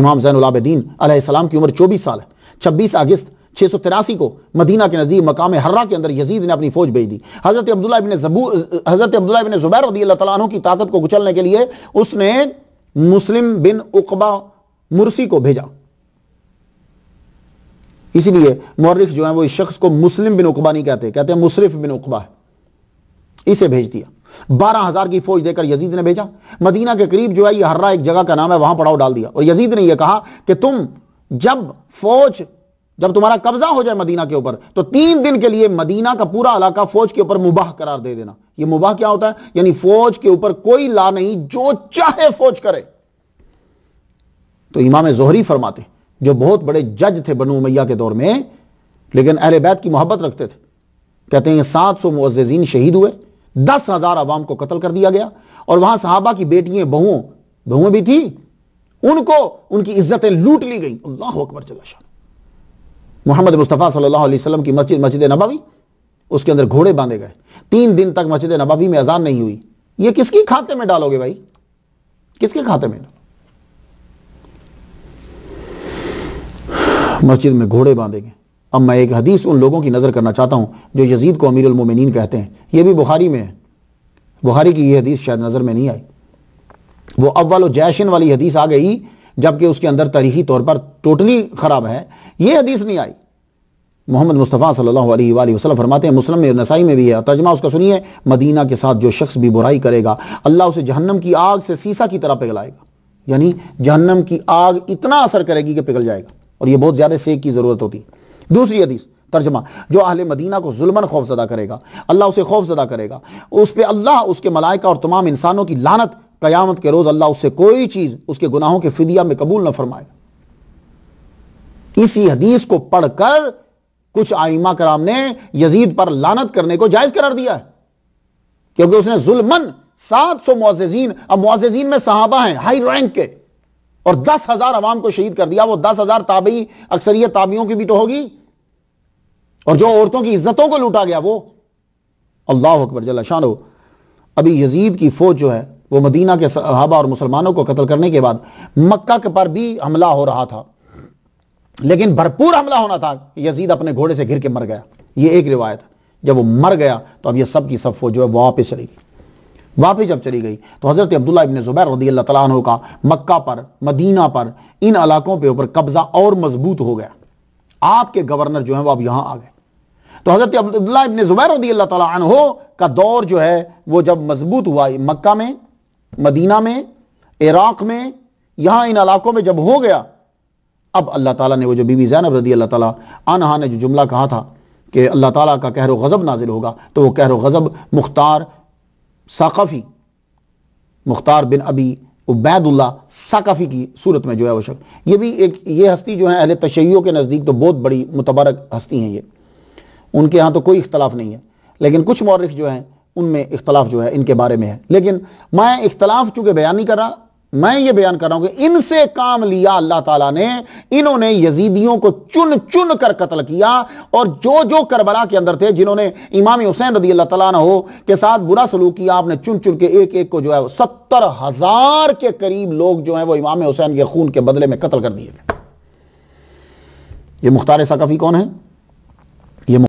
इमाम जैनदीन आसमाम की उम्र चौबीस साल है छब्बीस अगस्त छः सौ तिरासी को मदीना के नज़दीक मकाम हर्रा के अंदर यजीद ने अपनी फौज भेज दी हज़रत अब्दुल्ला जबू हज़रत अब्दुल्ला बिन ज़ुबैर रदी अल्लाह तला की ताकत को कुचलने के लिए उसने मुस्लिम बिन उकबा मुरसी को भेजा इसीलिए मौरख जो है वो इस शख्स को मुस्लिम बिन उकबा नहीं कहते कहते मुशरफ बिन उकबा है इसे भेज दिया बारह हजार की फौज देकर यजीद ने भेजा मदीना के करीब जो है यह हर्रा एक जगह का नाम है वहां पड़ाव डाल दिया और यजीद ने यह कहा कि तुम जब फौज जब तुम्हारा कब्जा हो जाए मदीना के ऊपर तो तीन दिन के लिए मदीना का पूरा इलाका फौज के ऊपर मुबाह करार दे देना यह मुबाह क्या होता है यानी फौज के ऊपर कोई ला नहीं जो चाहे फौज करे तो इमाम जोहरी फरमाते जो बहुत बड़े जज थे बनु मैया के दौर में लेकिन अहल बैत की मोहब्बत रखते थे कहते हैं सात सौ मुआजीन शहीद हुए दस हजार अवाम को कत्ल कर दिया गया और वहां साहबा की बेटियां बहुओं बहुएं भी थी उनको उनकी इज्जतें लूट ली गई अल्लाह अकबर शाह मोहम्मद मुस्तफ़ा सल्लल्लाहु अलैहि वसल्लम की मस्जिद मस्जिद नबावी उसके अंदर घोड़े बांधे गए तीन दिन तक मस्जिद नबावी में अजान नहीं हुई ये किसकी खाते में डालोगे भाई किसके खाते में डालो मस्जिद में घोड़े बांधेंगे अब मैं एक हदीस उन लोगों की नज़र करना चाहता हूँ जो यजीद को अमीर उलमोमिन कहते हैं यह भी बुखारी में है बुखारी की यह हदीस शायद नज़र में नहीं आई वो अव्वल जैशिन वाली हदीस आ गई जबकि उसके अंदर तरीही तौर पर टोटली ख़राब है यह हदीस नहीं आई मोहम्मद मुस्तफ़ा सल्लल्लाहु अलैहि वसल्लम फरमाते हैं मुस्लिम में नसाई में भी है तर्जमा उसका सुनिए मदीना के साथ जो शख्स भी बुराई करेगा अल्लाह उसे जहन्नम की आग से सीसा की तरह पिघलाएगा यानी जहन्नम की आग इतना असर करेगी कि पिघल जाएगा और ये बहुत ज़्यादा सेक की ज़रूरत होती है दूसरी हदीस तर्जमा जो अहल मदीना को जुल्मन खौफजदा करेगा अल्लाह उसे खौफजदा करेगा उस पर अल्लाह उसके मलायका और तमाम इंसानों की लानत क़यामत के रोज़ अल्लाह उससे कोई चीज़ उसके गुनाहों के फिदिया में कबूल न फरमाए इसी हदीस को पढ़कर कुछ आइमा कराम ने यजीद पर लानत करने को जायज़ करार दिया है क्योंकि उसने जुलमन सात सौ मुआजीन अब मुआजीन में साहबा हैं हाई रैंक के और दस हजार अवाम को शहीद कर दिया वो दस हजार ताबी अक्सरियत ताबियों की भी तो होगी और जो औरतों की इज्जतों को लूटा गया वो अल्लाह अकबर जल्ला शान अभी यजीद की फौज जो है वो मदीना के सहाबा और मुसलमानों को कत्ल करने के बाद मक्का के पर भी हमला हो रहा था लेकिन भरपूर हमला होना था यजीद अपने घोड़े से घिर के मर गया ये एक रिवायत जब वो मर गया तो अब ये सब की सब फौज जो है वापस चली गई वापस जब चली गई तो हज़रत अब्दुल्ला इबन ज़ुबैर रदी अल्लाह का मक्का पर मदीना पर इन इलाकों के ऊपर कब्ज़ा और मजबूत हो गया आपके गवर्नर जो है वो अब यहां आ गए तो हज़रत अब्दुल्ला इबन ज़ुबैर रदी अल्लाह का दौर जो है वो जब मजबूत हुआ मक्का में मदीना में इराक़ में यहां इन इलाकों में जब हो गया अब अल्लाह ताला ने वो जो बीबी जैनब रदी अल्लाह ताला ने जो जुमला कहा था कि अल्लाह ताला का कहर गज़ब नाजिल होगा तो वो कहर गज़ब मुख्तार साकफ़ी मुख्तार बिन अबी उबैदुल्ला साकफ़ी की सूरत में जो है वो शख्स ये भी एक ये हस्ती जो है अहले तशैयों के नज़दीक तो बहुत बड़ी मुतबरक हस्ती हैं ये उनके यहाँ तो कोई इख्तलाफ नहीं है लेकिन कुछ मौरख जो हैं उनमें इख्तलाफ जो है इनके बारे में है लेकिन मैं इख्तलाफ चूँकि बयान नहीं कर रहा मैं ये बयान कर रहा हूं कि इनसे काम लिया अल्लाह ताला ने इन्होंने यजीदियों को चुन चुन कर कत्ल किया और जो जो करबला के अंदर थे जिन्होंने इमाम हुसैन रदी अल्लाह तला हो के साथ बुरा सलूक किया आपने चुन चुन के एक एक को जो है सत्तर हजार के करीब लोग जो है वो इमाम हुसैन के खून के बदले में कत्ल कर दिए गए ये मुख्तार सकफ़ी कौन है